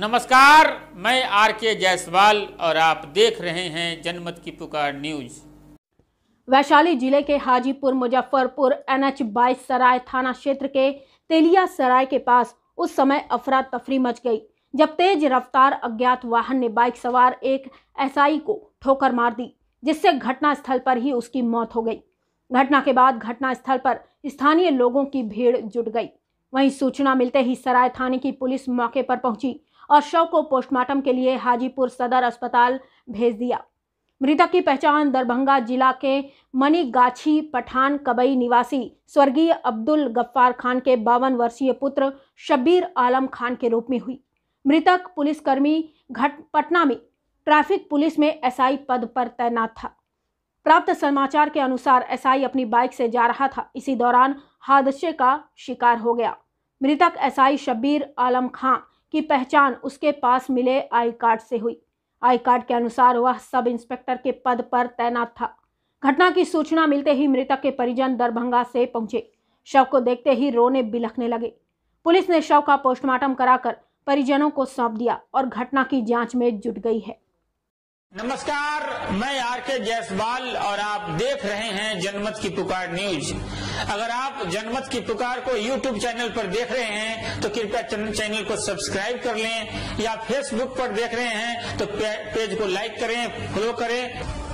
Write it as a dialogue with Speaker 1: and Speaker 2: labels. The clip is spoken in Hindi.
Speaker 1: नमस्कार मैं आर के जायसवाल और आप देख रहे हैं जनमत की पुकार न्यूज
Speaker 2: वैशाली जिले के हाजीपुर मुजफ्फरपुर एन एच बाईस सराय थाना क्षेत्र के तेलिया सराय के पास उस समय अफरा तफरी मच गई जब तेज रफ्तार अज्ञात वाहन ने बाइक सवार एक एसआई को ठोकर मार दी जिससे घटनास्थल पर ही उसकी मौत हो गई घटना के बाद घटनास्थल पर स्थानीय लोगों की भीड़ जुट गई वहीं सूचना मिलते ही सराय थाने की पुलिस मौके पर पहुंची और शव को पोस्टमार्टम के लिए हाजीपुर सदर अस्पताल भेज दिया मृतक की पहचान दरभंगा जिला के मनीगाछी पठान कबई निवासी स्वर्गीय अब्दुल गफ्फार खान के बावन वर्षीय पुत्र शब्बीर आलम खान के रूप में हुई मृतक पुलिसकर्मी घट पटना में ट्रैफिक पुलिस में एसआई पद पर तैनात था प्राप्त समाचार के अनुसार एसआई अपनी बाइक से जा रहा था इसी दौरान हादसे का शिकार हो गया मृतक एसआई शब्बीर आलम खान की पहचान उसके पास मिले आई कार्ड से हुई आई कार्ड के अनुसार वह सब इंस्पेक्टर के पद पर तैनात था घटना की सूचना मिलते ही मृतक के परिजन दरभंगा से पहुंचे शव को देखते ही रोने बिलखने लगे पुलिस ने शव का पोस्टमार्टम कराकर परिजनों को सौंप दिया और घटना की जांच में जुट गई है
Speaker 3: नमस्कार मैं आर के जायसवाल और आप देख रहे हैं जनमत की पुकार न्यूज अगर आप जनमत की पुकार को यूट्यूब चैनल पर देख रहे हैं तो कृपया चैनल को सब्सक्राइब कर लें या फेसबुक पर देख रहे हैं तो पेज को लाइक करें फॉलो करें